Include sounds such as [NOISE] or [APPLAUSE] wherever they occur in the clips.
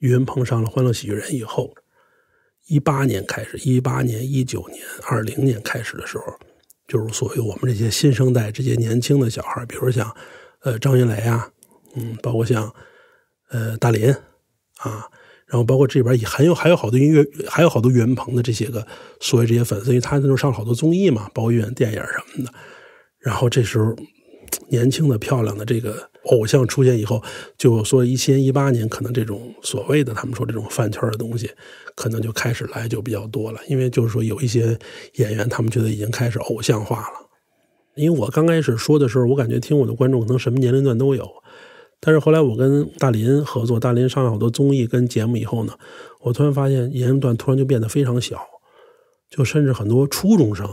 岳云鹏上了《欢乐喜剧人》以后，一八年开始，一八年、一九年、二零年开始的时候，就是所谓我们这些新生代这些年轻的小孩，比如像呃张云雷啊，嗯，包括像呃大林啊，然后包括这里边也还有还有好多音乐，还有好多岳云鹏的这些个所谓这些粉丝，因为他那时候上了好多综艺嘛，包括演电影什么的，然后这时候年轻的、漂亮的这个。偶像出现以后，就说一七、一八年，可能这种所谓的他们说这种饭圈的东西，可能就开始来就比较多了。因为就是说，有一些演员，他们觉得已经开始偶像化了。因为我刚开始说的时候，我感觉听我的观众可能什么年龄段都有，但是后来我跟大林合作，大林上了好多综艺跟节目以后呢，我突然发现年龄段突然就变得非常小，就甚至很多初中生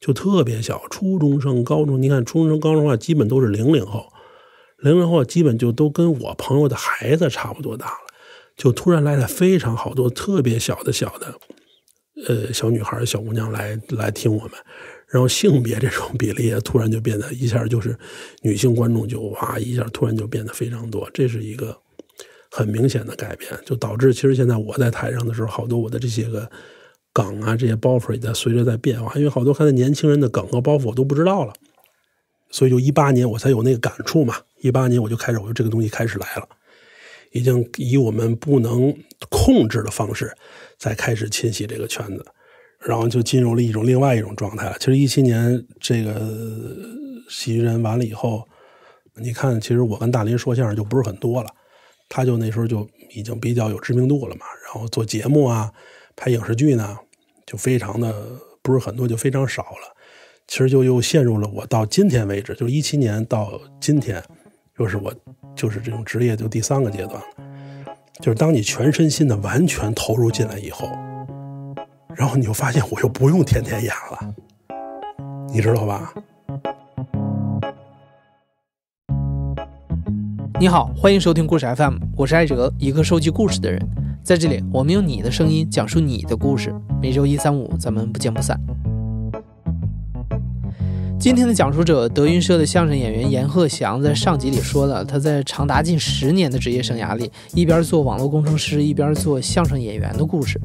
就特别小，初中生、高中，你看初中生、高中的话，基本都是零零后。零零后基本就都跟我朋友的孩子差不多大了，就突然来了非常好多特别小的小的，呃，小女孩、小姑娘来来听我们，然后性别这种比例突然就变得一下就是女性观众就哇一下突然就变得非常多，这是一个很明显的改变，就导致其实现在我在台上的时候，好多我的这些个梗啊，这些包袱也在随着在变化，因为好多现在年轻人的梗和包袱我都不知道了，所以就一八年我才有那个感触嘛。一八年我就开始，我说这个东西开始来了，已经以我们不能控制的方式在开始侵袭这个圈子，然后就进入了一种另外一种状态了。其实一七年这个喜剧人完了以后，你看，其实我跟大林说相声就不是很多了，他就那时候就已经比较有知名度了嘛，然后做节目啊、拍影视剧呢，就非常的不是很多，就非常少了。其实就又陷入了我到今天为止，就是一七年到今天。就是我，就是这种职业，就第三个阶段了。就是当你全身心的完全投入进来以后，然后你就发现我又不用天天演了，你知道吧？你好，欢迎收听故事 FM，我是艾哲，一个收集故事的人，在这里我们用你的声音讲述你的故事，每周一三五咱们不见不散。今天的讲述者，德云社的相声演员阎鹤祥在上集里说了他在长达近十年的职业生涯里，一边做网络工程师，一边做相声演员的故事。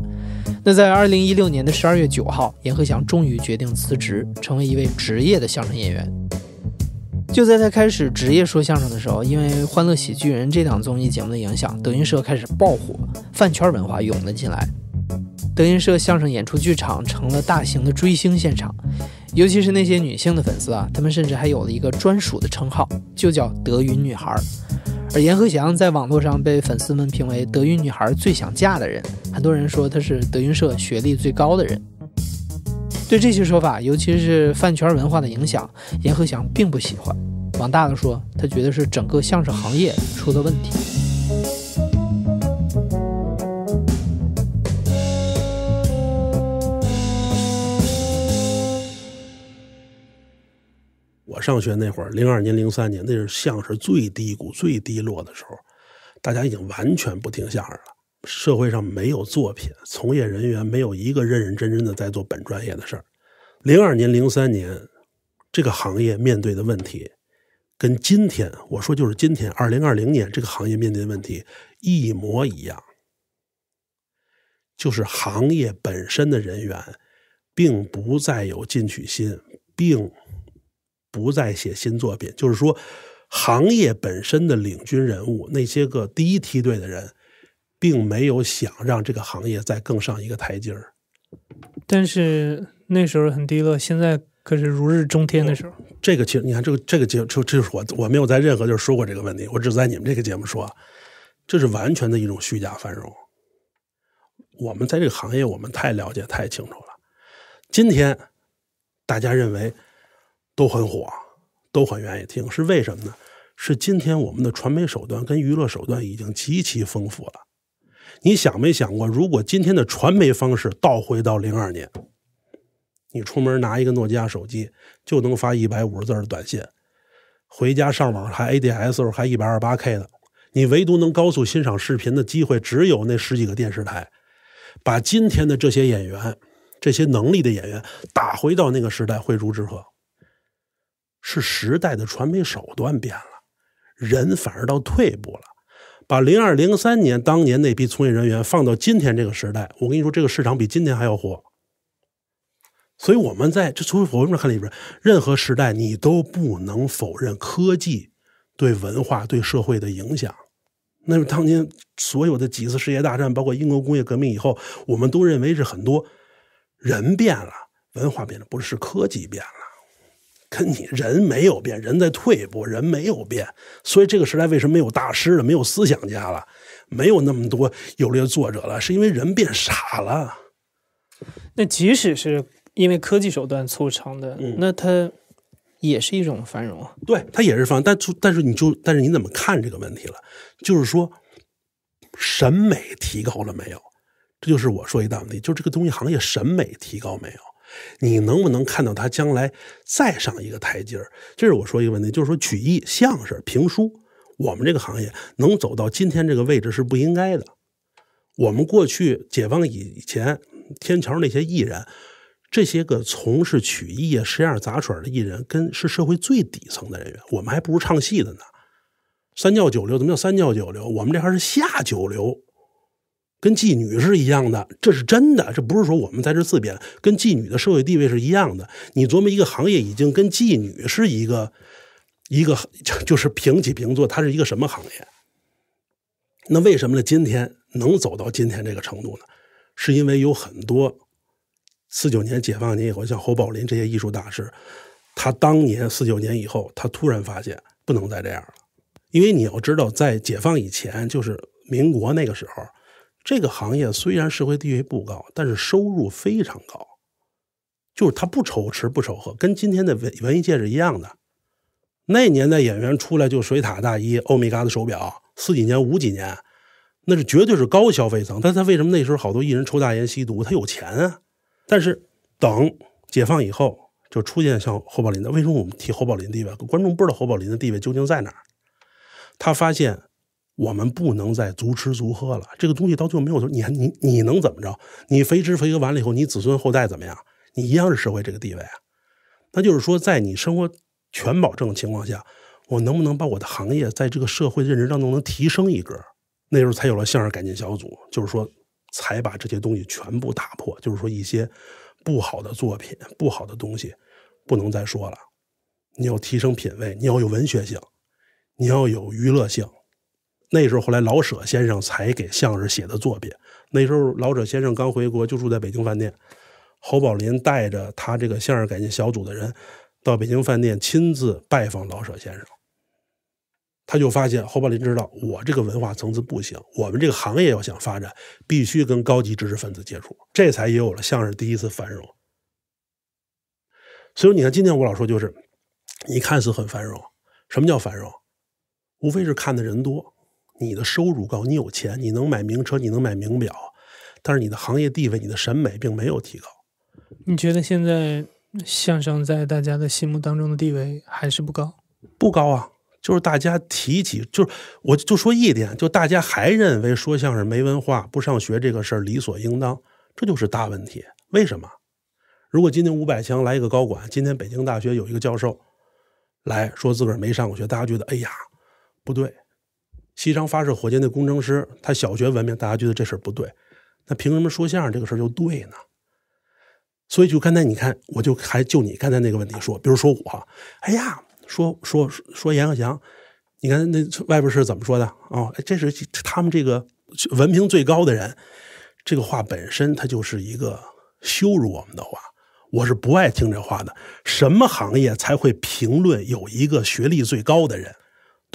那在二零一六年的十二月九号，阎鹤祥终于决定辞职，成为一位职业的相声演员。就在他开始职业说相声的时候，因为《欢乐喜剧人》这档综艺节目的影响，德云社开始爆火，饭圈文化涌了进来，德云社相声演出剧场成了大型的追星现场。尤其是那些女性的粉丝啊，他们甚至还有了一个专属的称号，就叫德云女孩儿。而阎鹤祥在网络上被粉丝们评为德云女孩最想嫁的人，很多人说他是德云社学历最高的人。对这些说法，尤其是饭圈文化的影响，阎鹤祥并不喜欢。往大了说，他觉得是整个相声行业出了问题。上学那会儿，零二年、零三年，那是相声最低谷、最低落的时候，大家已经完全不听相声了。社会上没有作品，从业人员没有一个认认真真的在做本专业的事儿。零二年、零三年，这个行业面对的问题，跟今天我说就是今天二零二零年这个行业面临的问题一模一样，就是行业本身的人员并不再有进取心，并。不再写新作品，就是说，行业本身的领军人物，那些个第一梯队的人，并没有想让这个行业再更上一个台阶儿。但是那时候很低落，现在可是如日中天的时候。这个其实你看，这个这个节，就就是我我没有在任何就是说过这个问题，我只在你们这个节目说，这是完全的一种虚假繁荣。我们在这个行业，我们太了解、太清楚了。今天大家认为。都很火，都很愿意听，是为什么呢？是今天我们的传媒手段跟娱乐手段已经极其丰富了。你想没想过，如果今天的传媒方式倒回到零二年，你出门拿一个诺基亚手机就能发一百五十字的短信，回家上网还 ADS 时还一百二十八 K 的，你唯独能高速欣赏视频的机会只有那十几个电视台。把今天的这些演员、这些能力的演员打回到那个时代，会如之何？是时代的传媒手段变了，人反而倒退步了。把零二零三年当年那批从业人员放到今天这个时代，我跟你说，这个市场比今天还要火。所以我们在这从我们这看里边，任何时代你都不能否认科技对文化、对社会的影响。那么当年所有的几次世界大战，包括英国工业革命以后，我们都认为是很多人变了，文化变了，不是科技变了。跟你人没有变，人在退步，人没有变，所以这个时代为什么没有大师了，没有思想家了，没有那么多有力的作者了？是因为人变傻了？那即使是因为科技手段促成的，那它也是一种繁荣，对，它也是繁荣。但但是你就但是你怎么看这个问题了？就是说，审美提高了没有？这就是我说一大问题，就这个东西行业审美提高没有？你能不能看到他将来再上一个台阶儿？这是我说一个问题，就是说曲艺、相声、评书，我们这个行业能走到今天这个位置是不应该的。我们过去解放以前，天桥那些艺人，这些个从事曲艺啊、实验杂耍的艺人，跟是社会最底层的人员，我们还不如唱戏的呢。三教九流，怎么叫三教九流？我们这还是下九流。跟妓女是一样的，这是真的，这不是说我们在这自贬，跟妓女的社会地位是一样的。你琢磨一个行业已经跟妓女是一个一个，就是平起平坐，它是一个什么行业？那为什么呢？今天能走到今天这个程度呢？是因为有很多四九年解放以后，像侯宝林这些艺术大师，他当年四九年以后，他突然发现不能再这样了，因为你要知道，在解放以前，就是民国那个时候。这个行业虽然社会地位不高，但是收入非常高，就是他不愁吃不愁喝，跟今天的文文艺界是一样的。那年代演员出来就水獭大衣、欧米伽的手表，四几年五几年，那是绝对是高消费层。但他为什么那时候好多艺人抽大烟吸毒？他有钱啊。但是等解放以后，就出现像侯宝林的。为什么我们提侯宝林地位？观众不知道侯宝林的地位究竟在哪儿。他发现。我们不能再足吃足喝了，这个东西到最后没有你你你你能怎么着？你肥吃肥喝完了以后，你子孙后代怎么样？你一样是社会这个地位啊。那就是说，在你生活全保证的情况下，我能不能把我的行业在这个社会认知当中能提升一格？那时候才有了相声改进小组，就是说才把这些东西全部打破，就是说一些不好的作品、不好的东西不能再说了。你要提升品位，你要有文学性，你要有娱乐性。那时候，后来老舍先生才给相声写的作品。那时候，老舍先生刚回国，就住在北京饭店。侯宝林带着他这个相声改进小组的人到北京饭店亲自拜访老舍先生，他就发现侯宝林知道我这个文化层次不行，我们这个行业要想发展，必须跟高级知识分子接触，这才也有了相声第一次繁荣。所以你看，今天我老说就是，你看似很繁荣，什么叫繁荣？无非是看的人多。你的收入高，你有钱，你能买名车，你能买名表，但是你的行业地位、你的审美并没有提高。你觉得现在相声在大家的心目当中的地位还是不高？不高啊，就是大家提起，就是我就说一点，就大家还认为说相声没文化、不上学这个事儿理所应当，这就是大问题。为什么？如果今天五百强来一个高管，今天北京大学有一个教授来说自个儿没上过学，大家觉得哎呀，不对。西昌发射火箭的工程师，他小学文凭，大家觉得这事儿不对，那凭什么说相声这个事儿就对呢？所以就刚才你看，我就还就你刚才那个问题说，比如说我，哎呀，说说说阎鹤祥，你看那外边是怎么说的？哦，这是他们这个文凭最高的人，这个话本身它就是一个羞辱我们的话，我是不爱听这话的。什么行业才会评论有一个学历最高的人？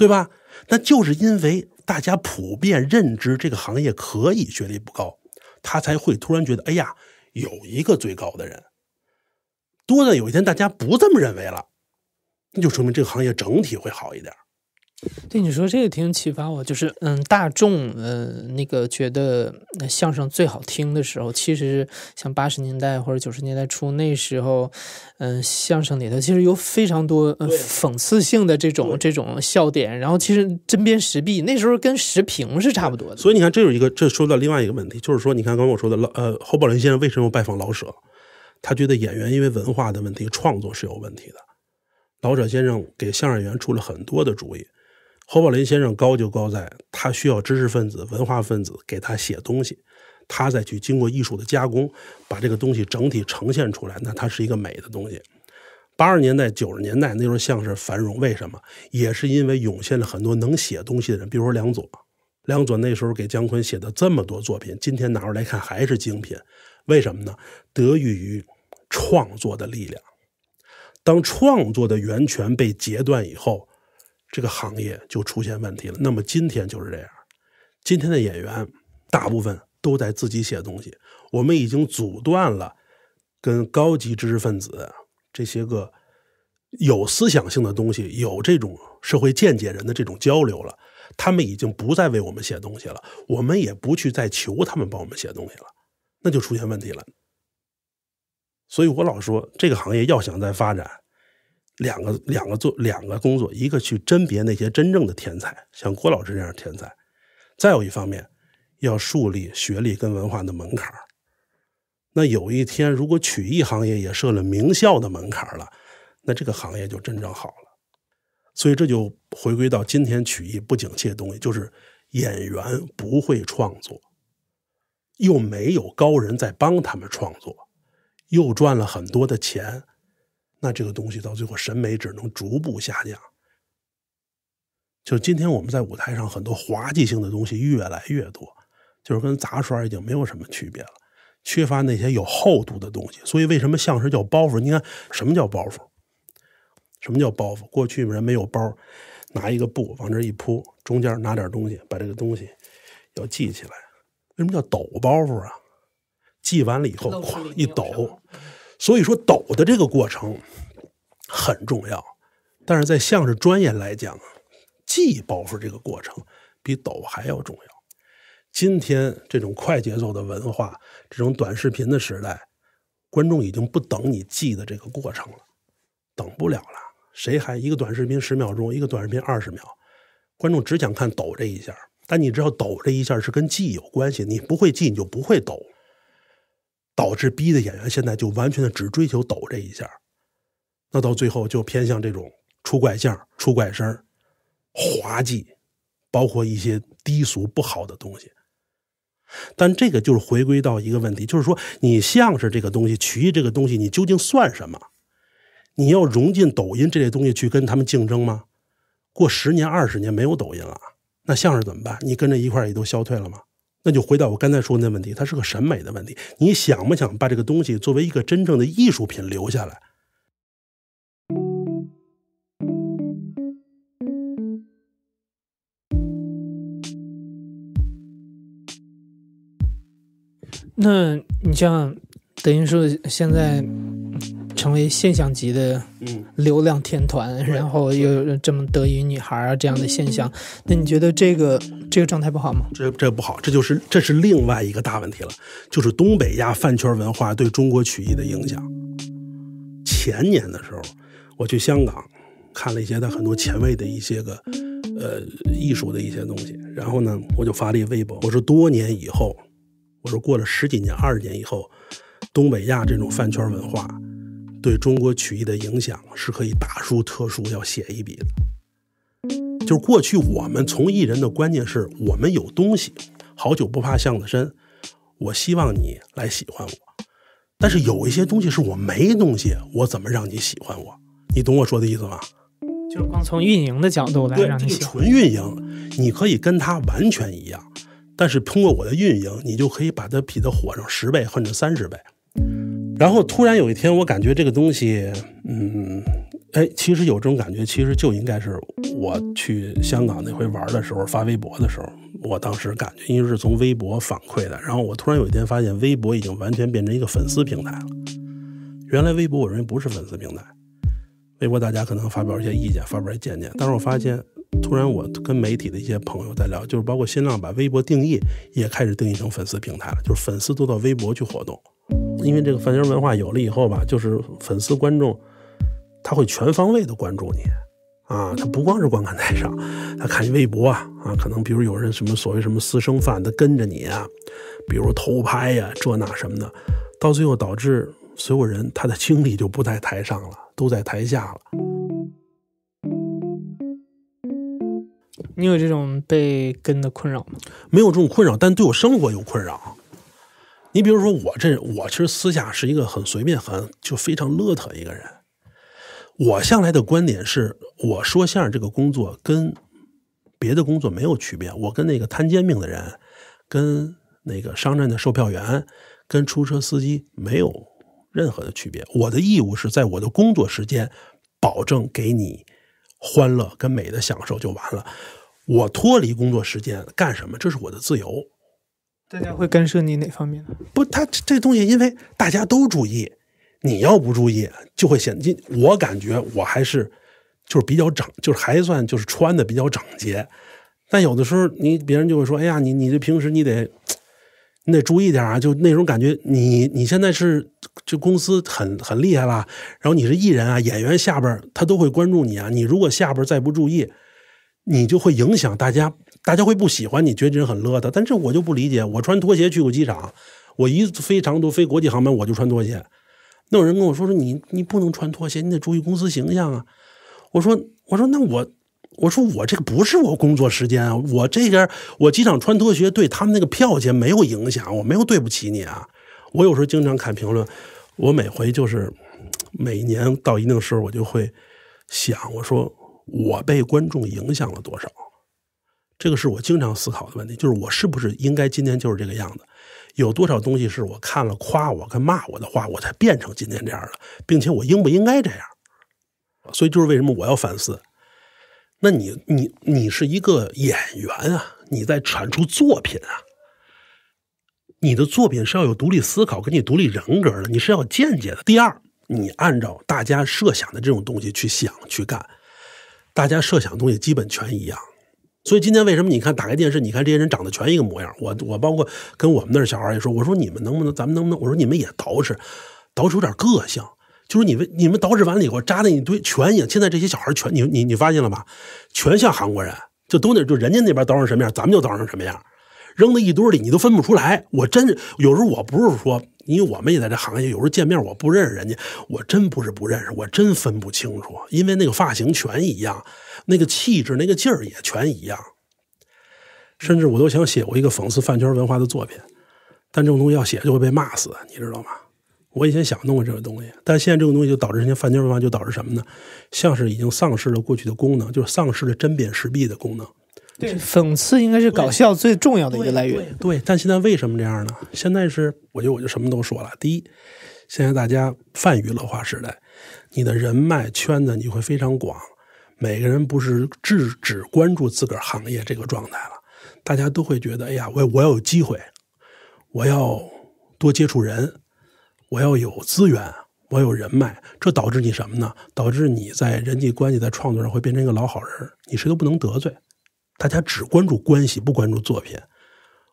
对吧？那就是因为大家普遍认知这个行业可以学历不高，他才会突然觉得，哎呀，有一个最高的人。多的有一天大家不这么认为了，那就说明这个行业整体会好一点对你说这个挺启发我，就是嗯，大众呃那个觉得相声最好听的时候，其实像八十年代或者九十年代初那时候，嗯，相声里头其实有非常多讽刺性的这种这种笑点，然后其实针砭时弊，那时候跟时评是差不多的。所以你看，这有一个，这说到另外一个问题，就是说，你看刚才我说的老呃侯宝林先生为什么拜访老舍？他觉得演员因为文化的问题创作是有问题的，老舍先生给相声演员出了很多的主意。侯宝林先生高就高在他需要知识分子、文化分子给他写东西，他再去经过艺术的加工，把这个东西整体呈现出来，那它是一个美的东西。八十年代、九十年代那时候像是繁荣，为什么？也是因为涌现了很多能写东西的人，比如说梁左。梁左那时候给姜昆写的这么多作品，今天拿出来看还是精品。为什么呢？得益于创作的力量。当创作的源泉被截断以后。这个行业就出现问题了。那么今天就是这样，今天的演员大部分都在自己写东西。我们已经阻断了跟高级知识分子这些个有思想性的东西、有这种社会见解人的这种交流了。他们已经不再为我们写东西了，我们也不去再求他们帮我们写东西了，那就出现问题了。所以我老说，这个行业要想再发展。两个两个做两个工作，一个去甄别那些真正的天才，像郭老师这样的天才；再有一方面，要树立学历跟文化的门槛那有一天，如果曲艺行业也设了名校的门槛了，那这个行业就真正好了。所以这就回归到今天曲艺不景气的东西，就是演员不会创作，又没有高人在帮他们创作，又赚了很多的钱。那这个东西到最后审美只能逐步下降。就今天我们在舞台上很多滑稽性的东西越来越多，就是跟杂耍已经没有什么区别了，缺乏那些有厚度的东西。所以为什么相声叫包袱？你看什么叫包袱？什么叫包袱？过去人没有包，拿一个布往这一铺，中间拿点东西，把这个东西要系起来。为什么叫抖包袱啊？系完了以后，哐一抖。所以说抖的这个过程很重要，但是在相声专业来讲，记包袱这个过程比抖还要重要。今天这种快节奏的文化，这种短视频的时代，观众已经不等你记的这个过程了，等不了了。谁还一个短视频十秒钟，一个短视频二十秒？观众只想看抖这一下。但你知道抖这一下是跟记有关系，你不会记你就不会抖。导致逼的演员现在就完全的只追求抖这一下，那到最后就偏向这种出怪相、出怪声、滑稽，包括一些低俗不好的东西。但这个就是回归到一个问题，就是说，你相声这个东西、曲艺这个东西，你究竟算什么？你要融进抖音这类东西去跟他们竞争吗？过十年、二十年没有抖音了，那相声怎么办？你跟着一块也都消退了吗？那就回到我刚才说那问题，它是个审美的问题。你想不想把这个东西作为一个真正的艺术品留下来？那你像，等于说现在。成为现象级的流量天团，然后又这么德云女孩啊这样的现象，那你觉得这个这个状态不好吗？这这不好，这就是这是另外一个大问题了，就是东北亚饭圈文化对中国曲艺的影响。前年的时候，我去香港看了一些他很多前卫的一些个呃艺术的一些东西，然后呢，我就发了一微博，我说多年以后，我说过了十几年、二十年以后，东北亚这种饭圈文化。对中国曲艺的影响是可以大书特书，要写一笔的。就是过去我们从艺人的观念是，我们有东西，好酒不怕巷子深。我希望你来喜欢我，但是有一些东西是我没东西，我怎么让你喜欢我？你懂我说的意思吗？就是光从运营的角度来让你喜欢。纯运营，你可以跟他完全一样，但是通过我的运营，你就可以把他比他火上十倍，甚至三十倍。然后突然有一天，我感觉这个东西，嗯，哎，其实有这种感觉，其实就应该是我去香港那回玩的时候发微博的时候，我当时感觉，因为是从微博反馈的。然后我突然有一天发现，微博已经完全变成一个粉丝平台了。原来微博我认为不是粉丝平台，微博大家可能发表一些意见，发表一些见解。但是我发现，突然我跟媒体的一些朋友在聊，就是包括新浪把微博定义也开始定义成粉丝平台了，就是粉丝都到微博去活动。因为这个饭圈文化有了以后吧，就是粉丝观众，他会全方位的关注你，啊，他不光是观看台上，他看你微博啊，啊，可能比如有人什么所谓什么私生饭他跟着你啊，比如偷拍呀，这那什么的，到最后导致所有人他的精力就不在台上了，都在台下了。你有这种被跟的困扰吗？没有这种困扰，但对我生活有困扰。你比如说，我这我其实私下是一个很随便、很就非常邋遢一个人。我向来的观点是，我说相声这个工作跟别的工作没有区别。我跟那个摊煎饼的人，跟那个商站的售票员，跟出租车司机没有任何的区别。我的义务是在我的工作时间保证给你欢乐跟美的享受就完了。我脱离工作时间干什么？这是我的自由。大家会干涉你哪方面？不，他这东西，因为大家都注意，你要不注意，就会显。我感觉我还是，就是比较整，就是还算就是穿的比较整洁。但有的时候你别人就会说：“哎呀，你你这平时你得，你得注意点啊！”就那种感觉，你你现在是这公司很很厉害了，然后你是艺人啊演员，下边他都会关注你啊。你如果下边再不注意，你就会影响大家。大家会不喜欢你，觉得你很邋遢，但这我就不理解。我穿拖鞋去过机场，我一飞长途、飞国际航班，我就穿拖鞋。那有人跟我说说你你不能穿拖鞋，你得注意公司形象啊。我说我说那我我说我这个不是我工作时间啊，我这边我机场穿拖鞋对他们那个票钱没有影响，我没有对不起你啊。我有时候经常看评论，我每回就是每年到一定时候，我就会想，我说我被观众影响了多少。这个是我经常思考的问题，就是我是不是应该今天就是这个样子？有多少东西是我看了夸我跟骂我的话，我才变成今天这样的，并且我应不应该这样？所以就是为什么我要反思？那你你你是一个演员啊，你在产出作品啊，你的作品是要有独立思考跟你独立人格的，你是要见解的。第二，你按照大家设想的这种东西去想去干，大家设想的东西基本全一样。所以今天为什么你看打开电视，你看这些人长得全一个模样？我我包括跟我们那儿小孩也说，我说你们能不能，咱们能不能？我说你们也捯饬，捯饬点个性。就是你们你们捯饬完了以后，扎那一堆全影，现在这些小孩全你你你发现了吧？全像韩国人，就都那就人家那边捯饬什么样，咱们就捯饬什么样，扔到一堆里你都分不出来。我真有时候我不是说。因为我们也在这行业，有时候见面我不认识人家，我真不是不认识，我真分不清楚，因为那个发型全一样，那个气质、那个劲儿也全一样，甚至我都想写过一个讽刺饭圈文化的作品，但这种东西要写就会被骂死，你知道吗？我以前想弄过这个东西，但现在这种东西就导致人家饭圈文化就导致什么呢？像是已经丧失了过去的功能，就是丧失了针砭时弊的功能。对，讽刺应该是搞笑最重要的一个来源。对，但现在为什么这样呢？现在是我觉得我就什么都说了。第一，现在大家泛娱乐化时代，你的人脉圈子你会非常广，每个人不是只只关注自个儿行业这个状态了，大家都会觉得，哎呀，我我要有机会，我要多接触人，我要有资源，我有人脉，这导致你什么呢？导致你在人际关系在创作上会变成一个老好人，你谁都不能得罪。大家只关注关系，不关注作品。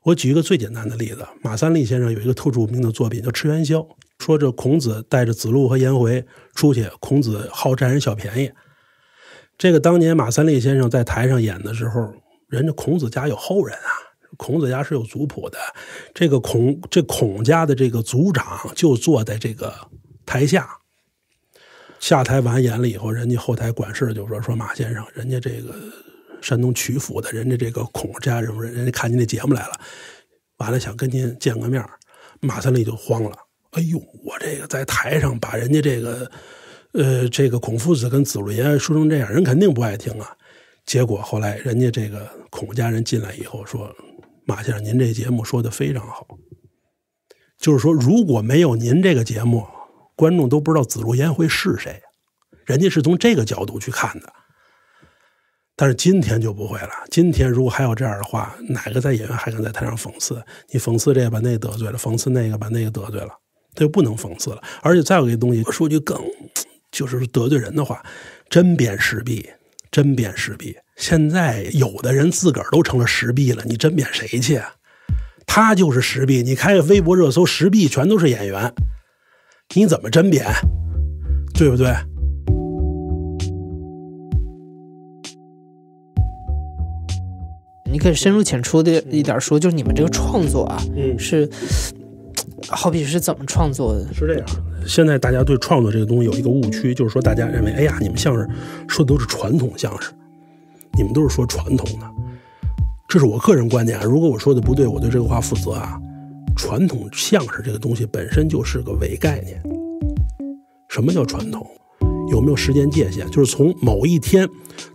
我举一个最简单的例子：马三立先生有一个特著名的作品叫《吃元宵》，说这孔子带着子路和颜回出去，孔子好占人小便宜。这个当年马三立先生在台上演的时候，人家孔子家有后人啊，孔子家是有族谱的。这个孔这孔家的这个族长就坐在这个台下。下台完演了以后，人家后台管事就说：“说马先生，人家这个。”山东曲阜的人家这个孔家人，人家看您这节目来了，完了想跟您见个面马三立就慌了。哎呦，我这个在台上把人家这个，呃，这个孔夫子跟子路颜说成这样，人肯定不爱听啊。结果后来人家这个孔家人进来以后说：“马先生，您这节目说的非常好，就是说如果没有您这个节目，观众都不知道子路颜会是谁人家是从这个角度去看的。”但是今天就不会了。今天如果还有这样的话，哪个在演员还敢在台上讽刺？你讽刺这个把那个得罪了，讽刺那个把那个得罪了，他就不能讽刺了。而且再有一个东西，我说句更就是得罪人的话：针砭石弊，针砭石弊。现在有的人自个儿都成了石弊了，你针砭谁去？他就是石弊。你开个微博热搜石弊全都是演员，你怎么甄别？对不对？你可以深入浅出的一点说，就是你们这个创作啊，嗯，是，好比是怎么创作的？是这样，现在大家对创作这个东西有一个误区，就是说大家认为，哎呀，你们相声说的都是传统相声，你们都是说传统的。这是我个人观点啊，如果我说的不对，我对这个话负责啊。传统相声这个东西本身就是个伪概念。什么叫传统？有没有时间界限？就是从某一天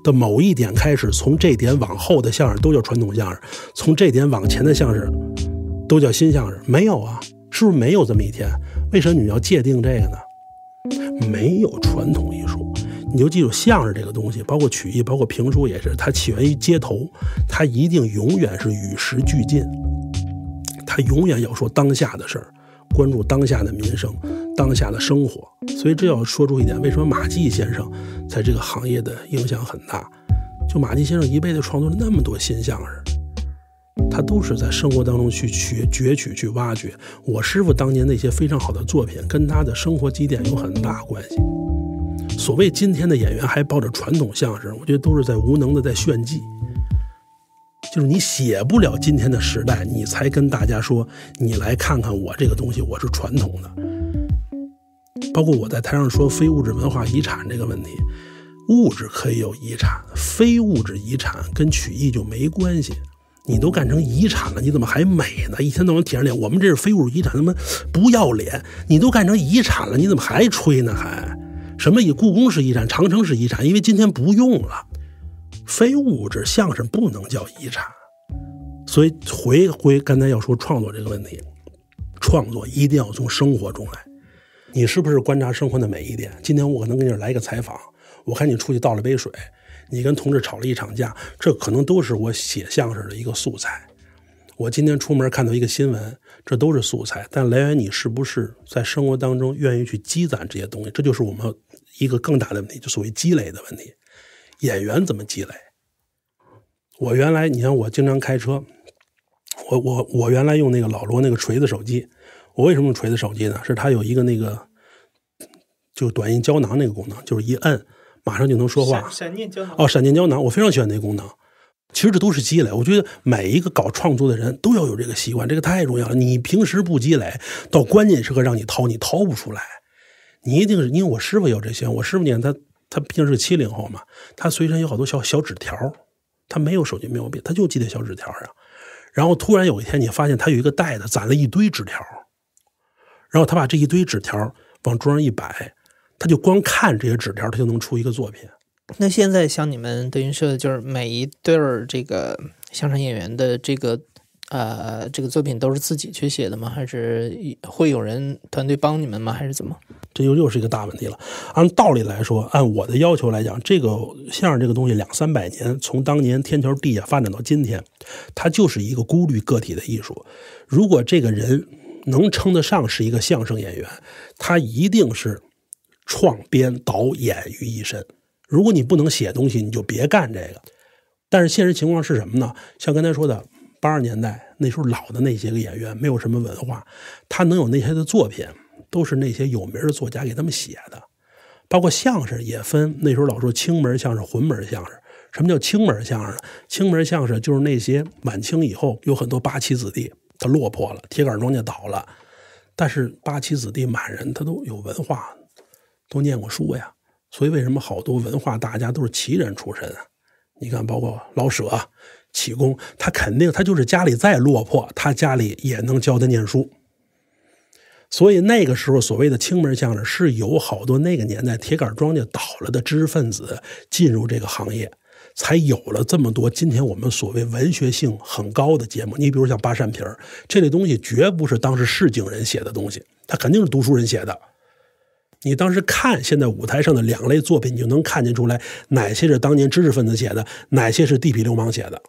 的某一点开始，从这点往后的相声都叫传统相声，从这点往前的相声都叫新相声。没有啊，是不是没有这么一天？为什么你要界定这个呢？没有传统艺术，你就记住相声这个东西，包括曲艺、包括评书也是，它起源于街头，它一定永远是与时俱进，它永远要说当下的事儿。关注当下的民生，当下的生活，所以这要说出一点，为什么马季先生在这个行业的影响很大？就马季先生一辈子创作了那么多新相声，他都是在生活当中去学、攫取、去挖掘。我师傅当年那些非常好的作品，跟他的生活积淀有很大关系。所谓今天的演员还抱着传统相声，我觉得都是在无能的在炫技。就是你写不了今天的时代，你才跟大家说，你来看看我这个东西，我是传统的。包括我在台上说非物质文化遗产这个问题，物质可以有遗产，非物质遗产跟曲艺就没关系。你都干成遗产了，你怎么还美呢？一天到晚舔着脸，我们这是非物质遗产，他妈不要脸！你都干成遗产了，你怎么还吹呢？还什么以故宫是遗产，长城是遗产，因为今天不用了。非物质相声不能叫遗产，所以回归刚才要说创作这个问题，创作一定要从生活中来。你是不是观察生活的每一点？今天我可能给你来一个采访，我看你出去倒了杯水，你跟同志吵了一场架，这可能都是我写相声的一个素材。我今天出门看到一个新闻，这都是素材，但来源你是不是在生活当中愿意去积攒这些东西？这就是我们一个更大的问题，就所谓积累的问题。演员怎么积累？我原来，你像我经常开车，我我我原来用那个老罗那个锤子手机。我为什么用锤子手机呢？是它有一个那个就短音胶囊那个功能，就是一摁马上就能说话。哦，闪电胶囊，我非常喜欢那个功能。其实这都是积累。我觉得每一个搞创作的人都要有这个习惯，这个太重要了。你平时不积累，到关键时刻让你掏，你掏不出来。你一定是因为我师傅有这些，我师傅看他。他毕竟是七零后嘛，他随身有好多小小纸条他没有手机没有笔，他就记在小纸条上。然后突然有一天，你发现他有一个袋子，攒了一堆纸条然后他把这一堆纸条往桌上一摆，他就光看这些纸条，他就能出一个作品。那现在像你们德云社，就是每一对儿这个相声演员的这个。呃，这个作品都是自己去写的吗？还是会有人团队帮你们吗？还是怎么？这又又是一个大问题了。按道理来说，按我的要求来讲，这个相声这个东西两三百年，从当年天桥地下发展到今天，它就是一个孤立个体的艺术。如果这个人能称得上是一个相声演员，他一定是创编导演于一身。如果你不能写东西，你就别干这个。但是现实情况是什么呢？像刚才说的。八十年代那时候，老的那些个演员没有什么文化，他能有那些的作品，都是那些有名的作家给他们写的。包括相声也分，那时候老说清门相声、混门相声。什么叫清门相声？清门相声就是那些晚清以后有很多八旗子弟，他落魄了，铁杆庄稼倒了，但是八旗子弟满人他都有文化，都念过书呀。所以为什么好多文化大家都是旗人出身啊？你看，包括老舍。起功，他肯定，他就是家里再落魄，他家里也能教他念书。所以那个时候，所谓的青门相声是有好多那个年代铁杆庄稼倒了的知识分子进入这个行业，才有了这么多今天我们所谓文学性很高的节目。你比如像八扇皮儿这类东西，绝不是当时市井人写的东西，他肯定是读书人写的。你当时看现在舞台上的两类作品，你就能看见出来哪些是当年知识分子写的，哪些是地痞流氓写的。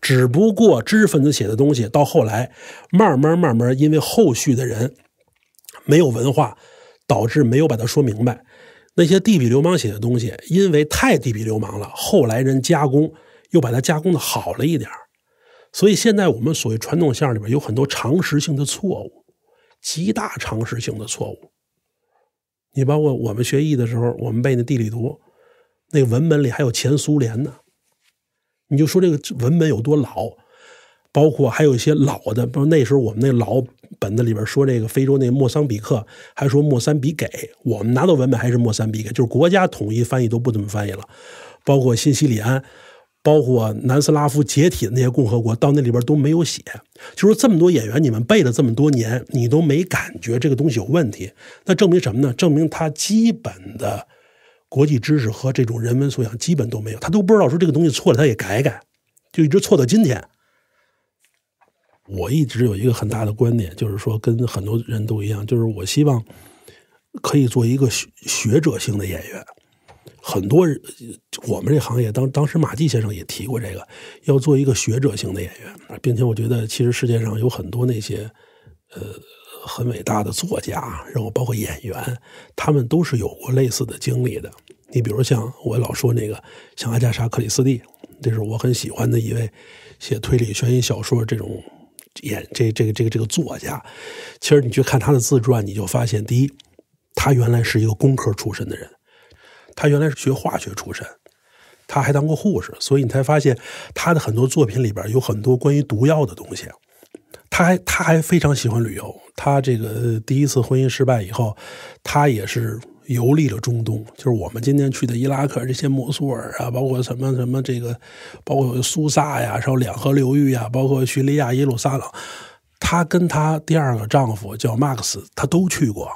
只不过知识分子写的东西，到后来慢慢慢慢，因为后续的人没有文化，导致没有把它说明白。那些地痞流氓写的东西，因为太地痞流氓了，后来人加工又把它加工的好了一点所以现在我们所谓传统相声里边有很多常识性的错误，极大常识性的错误。你包括我们学艺的时候，我们背那地理图，那文本里还有前苏联呢。你就说这个文本有多老，包括还有一些老的，比如那时候我们那老本子里边说这个非洲那莫桑比克，还说莫桑比给我们拿到文本还是莫桑比给，就是国家统一翻译都不怎么翻译了，包括新西里安，包括南斯拉夫解体的那些共和国，到那里边都没有写。就说这么多演员，你们背了这么多年，你都没感觉这个东西有问题，那证明什么呢？证明它基本的。国际知识和这种人文素养基本都没有，他都不知道说这个东西错了，他也改改，就一直错到今天。我一直有一个很大的观点，就是说跟很多人都一样，就是我希望可以做一个学者型的演员。很多我们这行业，当当时马季先生也提过这个，要做一个学者型的演员，并且我觉得其实世界上有很多那些呃。很伟大的作家，然后包括演员，他们都是有过类似的经历的。你比如像我老说那个像阿加莎·克里斯蒂，这是我很喜欢的一位写推理悬疑小说这种演这这个这个这个作家。其实你去看他的自传，你就发现，第一，他原来是一个工科出身的人，他原来是学化学出身，他还当过护士，所以你才发现他的很多作品里边有很多关于毒药的东西。她还，她还非常喜欢旅游。她这个第一次婚姻失败以后，她也是游历了中东，就是我们今天去的伊拉克这些摩苏尔啊，包括什么什么这个，包括苏萨呀，然后两河流域呀，包括叙利亚、耶路撒冷。她跟她第二个丈夫叫马克思，她都去过。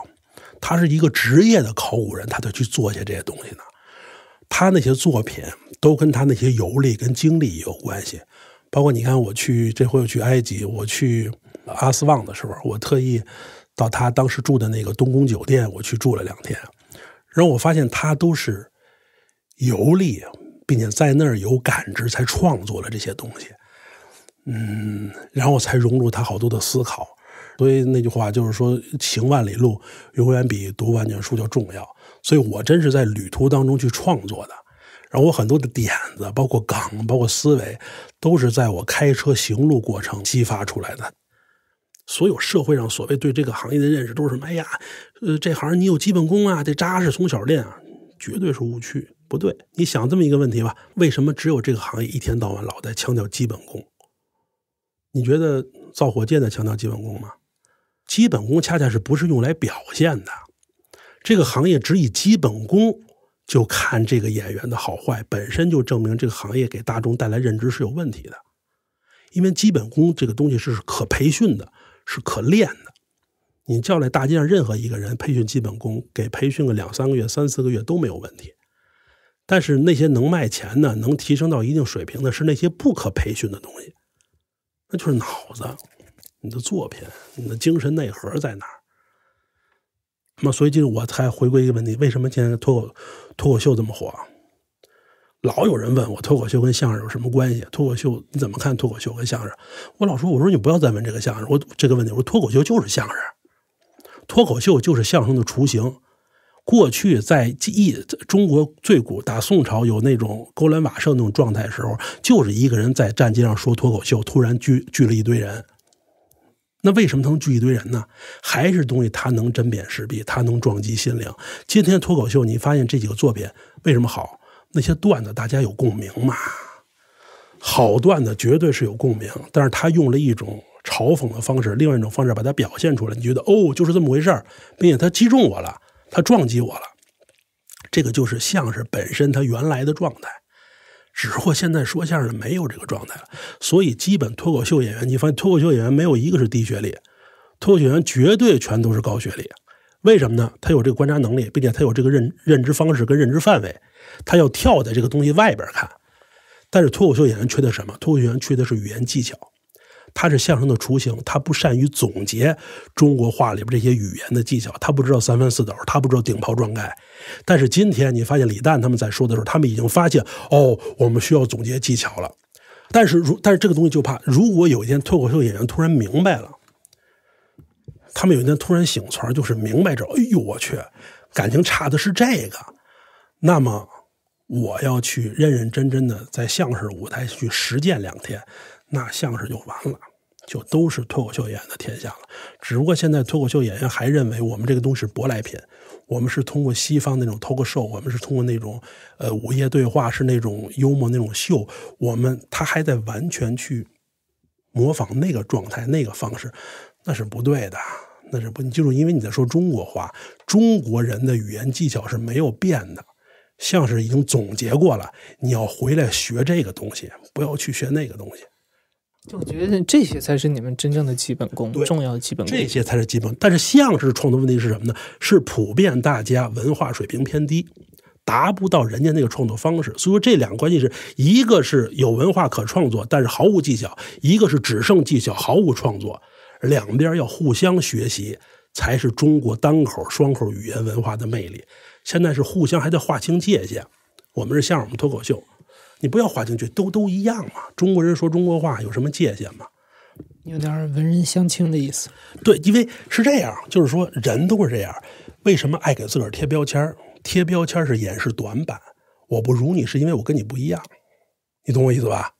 她是一个职业的考古人，她就去做些这些东西呢。她那些作品都跟她那些游历跟经历有关系。包括你看，我去这回又去埃及，我去阿斯旺的时候，我特意到他当时住的那个东宫酒店，我去住了两天，然后我发现他都是游历，并且在那儿有感知，才创作了这些东西。嗯，然后才融入他好多的思考。所以那句话就是说，行万里路永远比读万卷书要重要。所以我真是在旅途当中去创作的。然后我很多的点子，包括梗，包括思维，都是在我开车行路过程激发出来的。所有社会上所谓对这个行业的认识都是什么？哎呀，呃，这行你有基本功啊，得扎实从小练啊，绝对是误区，不对。你想这么一个问题吧：为什么只有这个行业一天到晚老在强调基本功？你觉得造火箭的强调基本功吗？基本功恰恰是不是用来表现的？这个行业只以基本功。就看这个演员的好坏，本身就证明这个行业给大众带来认知是有问题的，因为基本功这个东西是可培训的，是可练的。你叫来大街上任何一个人培训基本功，给培训个两三个月、三四个月都没有问题。但是那些能卖钱的、能提升到一定水平的，是那些不可培训的东西，那就是脑子、你的作品、你的精神内核在哪儿。那么，所以就是我才回归一个问题：为什么现在脱口？脱口秀这么火，老有人问我脱口秀跟相声有什么关系？脱口秀你怎么看脱口秀跟相声？我老说，我说你不要再问这个相声我这个问题，我说脱口秀就是相声，脱口秀就是相声的雏形。过去在忆中国最古打宋朝有那种勾栏瓦舍那种状态的时候，就是一个人在战街上说脱口秀，突然聚聚了一堆人。那为什么能聚一堆人呢？还是东西它能针砭时弊，它能撞击心灵。今天脱口秀，你发现这几个作品为什么好？那些段子大家有共鸣嘛？好段子绝对是有共鸣，但是他用了一种嘲讽的方式，另外一种方式把它表现出来。你觉得哦，就是这么回事儿，并且他击中我了，他撞击我了，这个就是相声本身它原来的状态。只不过现在说相声没有这个状态了，所以基本脱口秀演员，你发现脱口秀演员没有一个是低学历，脱口秀演员绝对全都是高学历。为什么呢？他有这个观察能力，并且他有这个认认知方式跟认知范围，他要跳在这个东西外边看。但是脱口秀演员缺的什么？脱口秀演员缺的是语言技巧。他是相声的雏形，他不善于总结中国话里边这些语言的技巧，他不知道三翻四抖，他不知道顶炮撞盖。但是今天你发现李诞他们在说的时候，他们已经发现哦，我们需要总结技巧了。但是如但是这个东西就怕，如果有一天脱口秀演员突然明白了，他们有一天突然醒词就是明白着，哎呦我去，感情差的是这个，那么我要去认认真真的在相声舞台去实践两天。那相声就完了，就都是脱口秀演员的天下了。只不过现在脱口秀演员还认为我们这个东西舶来品，我们是通过西方那种 h o 秀，我们是通过那种呃午夜对话，是那种幽默那种秀。我们他还在完全去模仿那个状态、那个方式，那是不对的，那是不你记住，因为你在说中国话，中国人的语言技巧是没有变的，像是已经总结过了，你要回来学这个东西，不要去学那个东西。就我觉得这些才是你们真正的基本功，重要的基本功。这些才是基本，但是相声创作问题是什么呢？是普遍大家文化水平偏低，达不到人家那个创作方式。所以说，这两个关系是一个是有文化可创作，但是毫无技巧；一个是只剩技巧，毫无创作。两边要互相学习，才是中国单口、双口语言文化的魅力。现在是互相还在划清界限。我们是相声，我们脱口秀。你不要划进去，都都一样嘛。中国人说中国话有什么界限吗？有点文人相轻的意思。对，因为是这样，就是说人都是这样。为什么爱给自个儿贴标签？贴标签是掩饰短板。我不如你，是因为我跟你不一样。你懂我意思吧？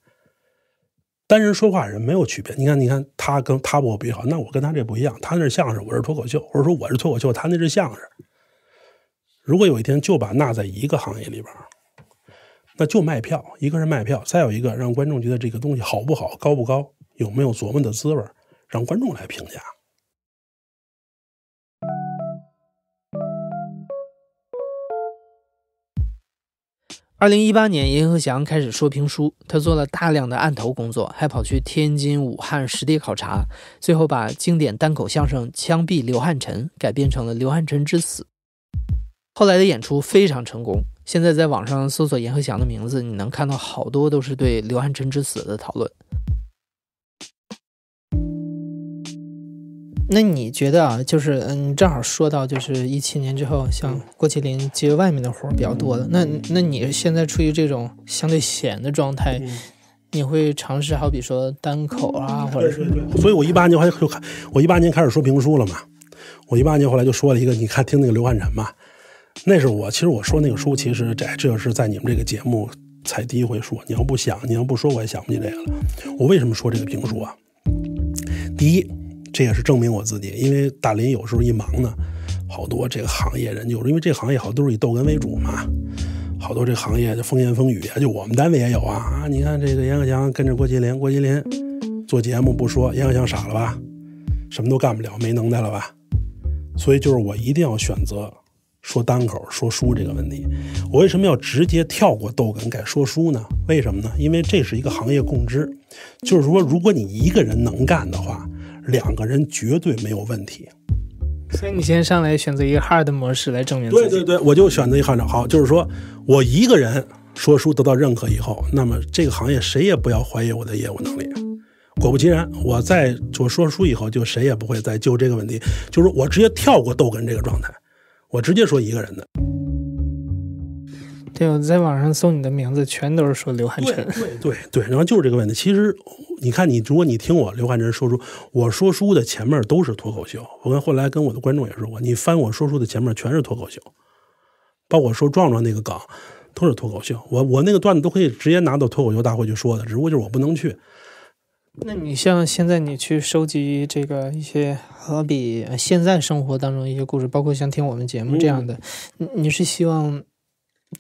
单人说话人没有区别。你看，你看，他跟他我比好，那我跟他这不一样。他那是相声，我是脱口秀，或者说我是脱口秀，他那是相声。如果有一天就把纳在一个行业里边那就卖票，一个是卖票，再有一个让观众觉得这个东西好不好、高不高，有没有琢磨的滋味儿，让观众来评价。二零一八年，阎鹤祥开始说评书，他做了大量的案头工作，还跑去天津、武汉实地考察，最后把经典单口相声《枪毙刘汉臣》改编成了《刘汉臣之死》。后来的演出非常成功。现在在网上搜索阎鹤祥的名字，你能看到好多都是对刘汉臣之死的讨论。那你觉得啊，就是嗯，正好说到就是一七年之后，像郭麒麟接外面的活儿比较多的。那那你现在处于这种相对闲的状态，你会尝试好比说单口啊，或者？是？所以，我一八年我就开，我一八年开始说评书了嘛。我一八年后来就说了一个，你看听那个刘汉臣嘛。那是我，其实我说那个书，其实这这是在你们这个节目才第一回说。你要不想，你要不说，我也想不起这个了。我为什么说这个评书啊？第一，这也是证明我自己，因为大林有时候一忙呢，好多这个行业人，就是因为这行业好都是以逗哏为主嘛，好多这行业就风言风语啊，就我们单位也有啊。啊，你看这个严克祥跟着郭麒麟，郭麒麟做节目不说，严克祥傻了吧？什么都干不了，没能耐了吧？所以就是我一定要选择。说单口说书这个问题，我为什么要直接跳过逗哏改说书呢？为什么呢？因为这是一个行业共知，就是说，如果你一个人能干的话，两个人绝对没有问题。所以你先上来选择一个 hard 模式来证明自己。对对对，我就选择一个 hard。好，就是说我一个人说书得到认可以后，那么这个行业谁也不要怀疑我的业务能力。果不其然，我在我说书以后，就谁也不会再就这个问题，就是我直接跳过逗哏这个状态。我直接说一个人的，对我在网上搜你的名字，全都是说刘汉臣，对对对，然后就是这个问题。其实你看，你如果你听我刘汉臣说书，我说书的前面都是脱口秀。我跟后来跟我的观众也说过，你翻我说书的前面全是脱口秀，包括说壮壮那个梗都是脱口秀。我我那个段子都可以直接拿到脱口秀大会去说的，只不过就是我不能去。那你像现在你去收集这个一些，好比现在生活当中一些故事，包括像听我们节目这样的，你你是希望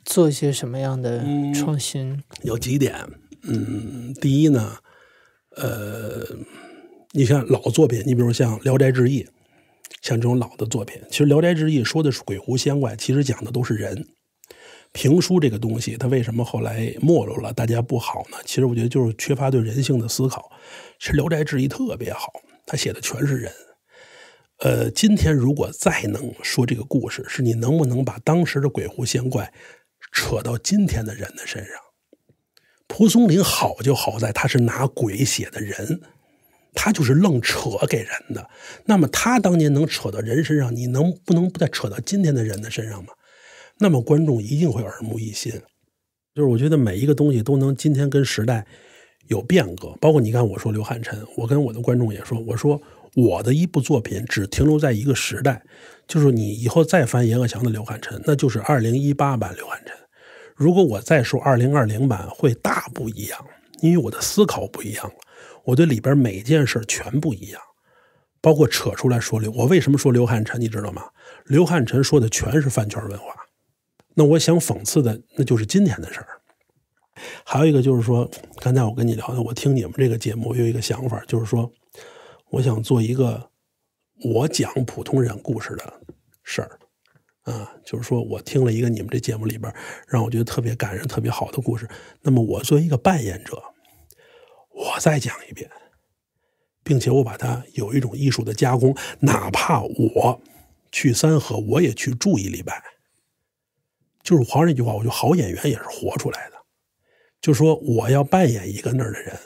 做一些什么样的创新？有几点，嗯，第一呢，呃，你像老作品，你比如像《聊斋志异》，像这种老的作品，其实《聊斋志异》说的是鬼狐仙怪，其实讲的都是人。评书这个东西，它为什么后来没落了？大家不好呢？其实我觉得就是缺乏对人性的思考。其实《聊斋志异》特别好，他写的全是人。呃，今天如果再能说这个故事，是你能不能把当时的鬼狐仙怪扯到今天的人的身上？蒲松龄好就好在他是拿鬼写的人，他就是愣扯给人的。那么他当年能扯到人身上，你能不能不再扯到今天的人的身上吗？那么观众一定会耳目一新，就是我觉得每一个东西都能今天跟时代有变革。包括你看，我说刘汉臣，我跟我的观众也说，我说我的一部作品只停留在一个时代，就是你以后再翻阎鹤祥的刘汉臣，那就是二零一八版刘汉臣。如果我再说二零二零版，会大不一样，因为我的思考不一样了，我对里边每件事全不一样。包括扯出来说刘，我为什么说刘汉臣？你知道吗？刘汉臣说的全是饭圈文化。那我想讽刺的，那就是今天的事儿。还有一个就是说，刚才我跟你聊的，我听你们这个节目，我有一个想法，就是说，我想做一个我讲普通人故事的事儿啊，就是说我听了一个你们这节目里边让我觉得特别感人、特别好的故事。那么，我作为一个扮演者，我再讲一遍，并且我把它有一种艺术的加工。哪怕我去三河，我也去住一礼拜。就是皇上那句话，我就好演员也是活出来的。就说我要扮演一个那儿的人，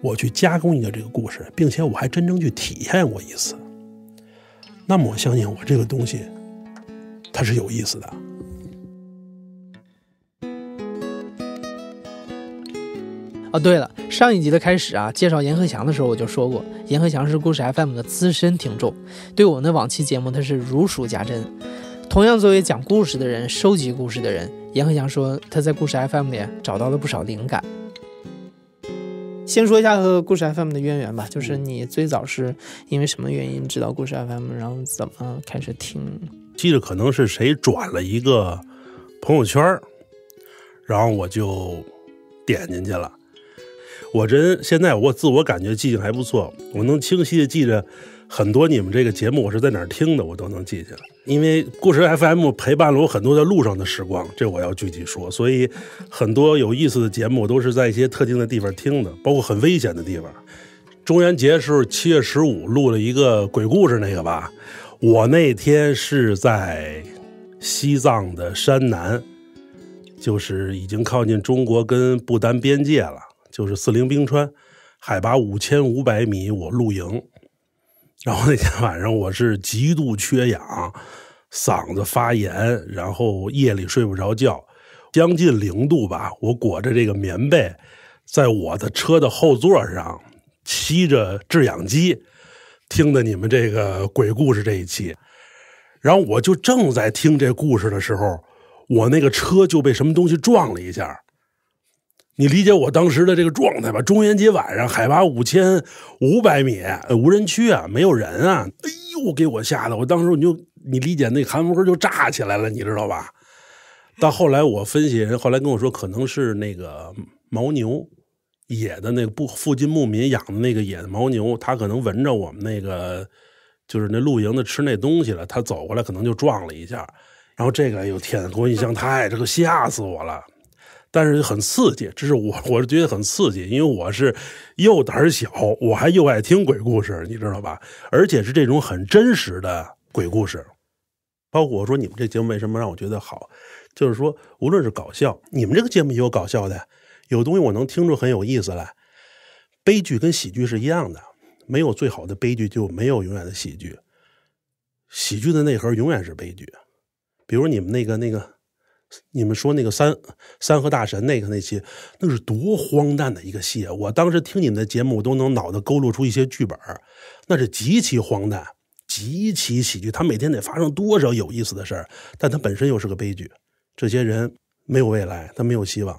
我去加工一个这个故事，并且我还真正去体验过一次。那么我相信我这个东西，它是有意思的。啊，对了，上一集的开始啊，介绍严鹤祥的时候我就说过，严鹤祥是故事 FM 的资深听众，对我们的往期节目他是如数家珍。同样作为讲故事的人、收集故事的人，严鹤祥说他在故事 FM 里找到了不少灵感。先说一下和故事 FM 的渊源吧，就是你最早是因为什么原因知道故事 FM，然后怎么开始听？记得可能是谁转了一个朋友圈然后我就点进去了。我真现在我自我感觉记性还不错，我能清晰的记着。很多你们这个节目，我是在哪儿听的，我都能记下来。因为故事 FM 陪伴了我很多在路上的时光，这我要具体说。所以很多有意思的节目，我都是在一些特定的地方听的，包括很危险的地方。中元节是七月十五，录了一个鬼故事那个吧。我那天是在西藏的山南，就是已经靠近中国跟不丹边界了，就是四零冰川，海拔五千五百米，我露营。然后那天晚上我是极度缺氧，嗓子发炎，然后夜里睡不着觉，将近零度吧，我裹着这个棉被，在我的车的后座上吸着制氧机，听的你们这个鬼故事这一期，然后我就正在听这故事的时候，我那个车就被什么东西撞了一下。你理解我当时的这个状态吧？中元节晚上，海拔五千五百米，无人区啊，没有人啊！哎呦，给我吓的！我当时你就你理解那寒风就炸起来了，你知道吧？到后来我分析人，后来跟我说可能是那个牦牛野的那个不附近牧民养的那个野的牦牛，他可能闻着我们那个就是那露营的吃那东西了，他走过来可能就撞了一下。然后这个哎呦天，给我印象太这都吓死我了。但是很刺激，这是我 [LAUGHS] 我是觉得很刺激，因为我是又胆小，我还又爱听鬼故事，你知道吧？而且是这种很真实的鬼故事。包括我说你们这节目为什么让我觉得好，就是说无论是搞笑，你们这个节目也有搞笑的，有东西我能听出很有意思来。悲剧跟喜剧是一样的，没有最好的悲剧，就没有永远的喜剧。喜剧的内核永远是悲剧，比如你们那个那个。你们说那个三三和大神那个那期，那是多荒诞的一个戏啊！我当时听你们的节目，我都能脑子勾勒出一些剧本，那是极其荒诞，极其喜剧。他每天得发生多少有意思的事儿？但他本身又是个悲剧。这些人没有未来，他没有希望，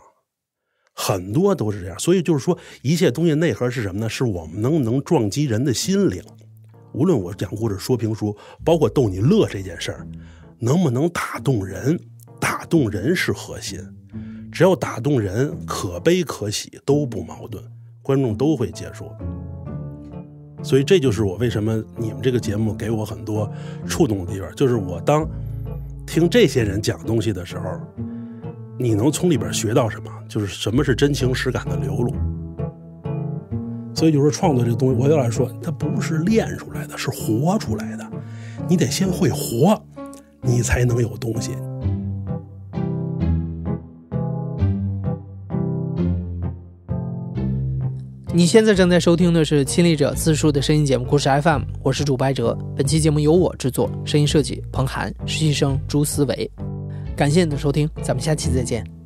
很多都是这样。所以就是说，一切东西内核是什么呢？是我们能不能撞击人的心灵。无论我讲故事、说评书，包括逗你乐这件事儿，能不能打动人？打动人是核心，只要打动人，可悲可喜都不矛盾，观众都会接受。所以这就是我为什么你们这个节目给我很多触动的地方，就是我当听这些人讲东西的时候，你能从里边学到什么？就是什么是真情实感的流露。所以就是创作这个东西，我老来说，它不是练出来的，是活出来的。你得先会活，你才能有东西。你现在正在收听的是《亲历者自述》的声音节目《故事 FM》，我是主播哲，本期节目由我制作，声音设计彭涵，实习生朱思维。感谢你的收听，咱们下期再见。